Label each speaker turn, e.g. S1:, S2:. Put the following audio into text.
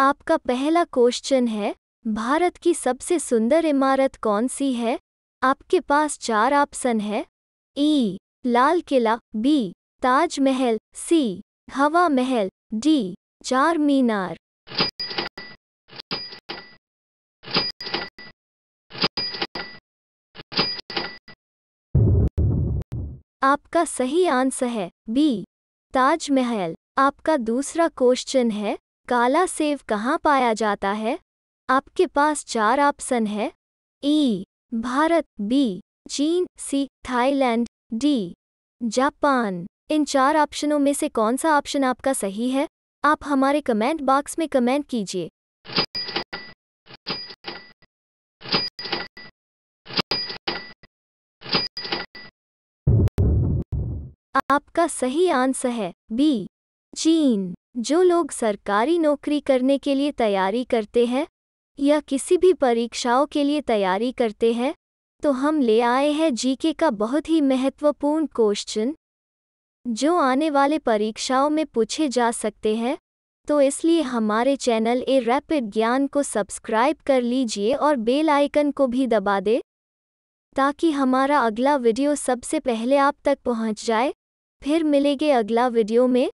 S1: आपका पहला क्वेश्चन है भारत की सबसे सुंदर इमारत कौन सी है आपके पास चार ऑप्शन है ई लाल किला बी ताजमहल सी हवा महल डी चार मीनार आपका सही आंसर है बी ताजमहल आपका दूसरा क्वेश्चन है काला सेव कहाँ पाया जाता है आपके पास चार ऑप्शन है ई भारत बी चीन सी थाईलैंड डी जापान इन चार ऑप्शनों में से कौन सा ऑप्शन आपका सही है आप हमारे कमेंट बॉक्स में कमेंट कीजिए आपका सही आंसर है बी चीन जो लोग सरकारी नौकरी करने के लिए तैयारी करते हैं या किसी भी परीक्षाओं के लिए तैयारी करते हैं तो हम ले आए हैं जीके का बहुत ही महत्वपूर्ण क्वेश्चन जो आने वाले परीक्षाओं में पूछे जा सकते हैं तो इसलिए हमारे चैनल ए रैपिड ज्ञान को सब्सक्राइब कर लीजिए और बेल आइकन को भी दबा दे ताकि हमारा अगला वीडियो सबसे पहले आप तक पहुंच जाए फिर मिलेंगे अगला वीडियो में